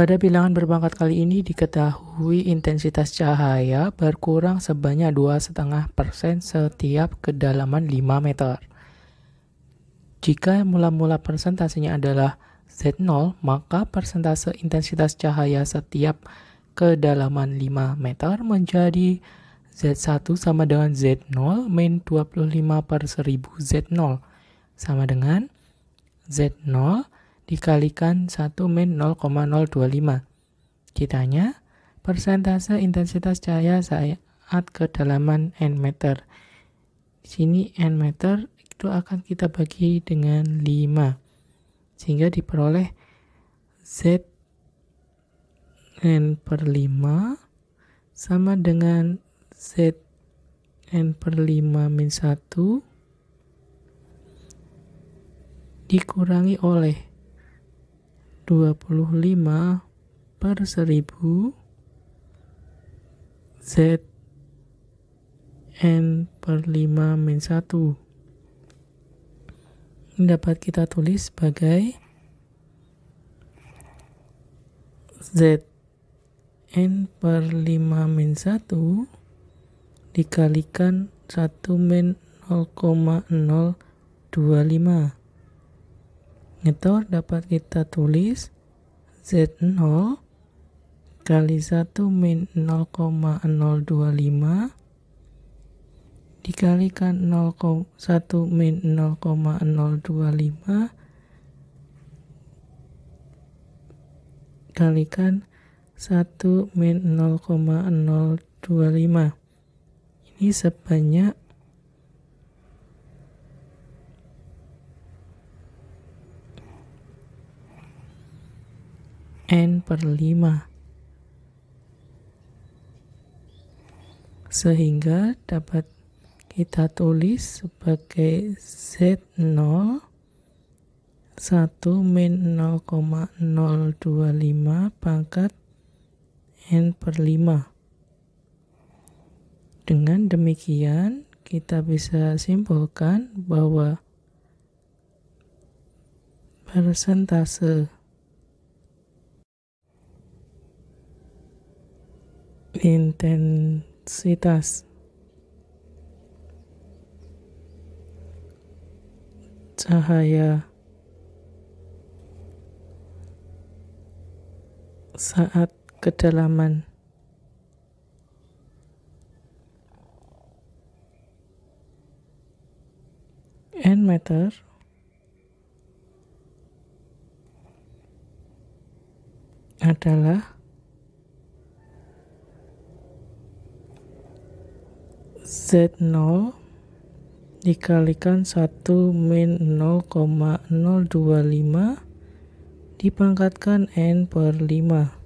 Pada bilangan berpangkat kali ini diketahui intensitas cahaya berkurang sebanyak 2,5% setiap kedalaman 5 meter. Jika mula-mula persentasenya adalah Z0, maka persentase intensitas cahaya setiap kedalaman 5 meter menjadi Z1 sama dengan Z0 min 25 per 1000 Z0 sama dengan Z0 dikalikan 1 min 0,025. Ditanya, persentase intensitas cahaya saat kedalaman n meter. Di sini n meter itu akan kita bagi dengan 5. Sehingga diperoleh Z n per 5 sama dengan Z n per 5 min 1 dikurangi oleh 25 per 1000 Z N per 5 min 1 dapat kita tulis sebagai Z N per 5 min 1 dikalikan 1 min 0,025 Ngetor dapat kita tulis Z0 kali 1 min 0,025 dikalikan 1 min 0,025 kalikan 1 min 0,025 ini sebanyak N per 5. Sehingga dapat kita tulis sebagai Z0 1 min 0,025 pangkat N per 5. Dengan demikian, kita bisa simpulkan bahwa persentase intensitas cahaya saat kedalaman n meter adalah Z0 dikalikan 1 min 0,025 dipangkatkan N per 5.